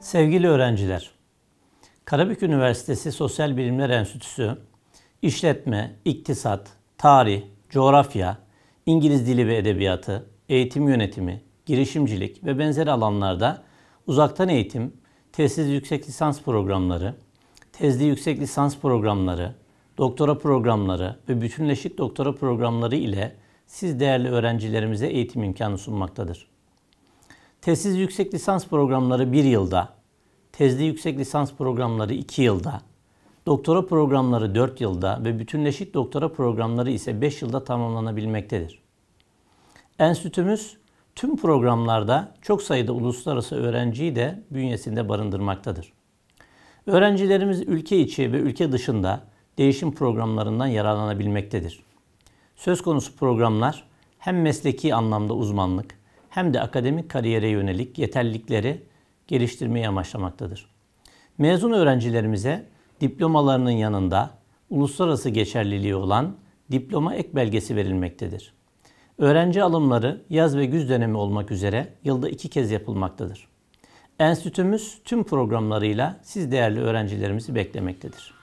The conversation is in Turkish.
Sevgili öğrenciler, Karabük Üniversitesi Sosyal Bilimler Enstitüsü, İşletme, İktisat, Tarih, Coğrafya, İngiliz Dili ve Edebiyatı, Eğitim Yönetimi, Girişimcilik ve benzeri alanlarda uzaktan eğitim, tezsiz yüksek lisans programları, tezli yüksek lisans programları, doktora programları ve bütünleşik doktora programları ile siz değerli öğrencilerimize eğitim imkanı sunmaktadır. Tezsiz yüksek lisans programları bir yılda tezli yüksek lisans programları 2 yılda, doktora programları 4 yılda ve bütünleşik doktora programları ise 5 yılda tamamlanabilmektedir. Enstitümüz tüm programlarda çok sayıda uluslararası öğrenciyi de bünyesinde barındırmaktadır. Öğrencilerimiz ülke içi ve ülke dışında değişim programlarından yararlanabilmektedir. Söz konusu programlar hem mesleki anlamda uzmanlık hem de akademik kariyere yönelik yeterlilikleri geliştirmeyi amaçlamaktadır. Mezun öğrencilerimize diplomalarının yanında uluslararası geçerliliği olan diploma ek belgesi verilmektedir. Öğrenci alımları yaz ve güz dönemi olmak üzere yılda iki kez yapılmaktadır. Enstitümüz tüm programlarıyla siz değerli öğrencilerimizi beklemektedir.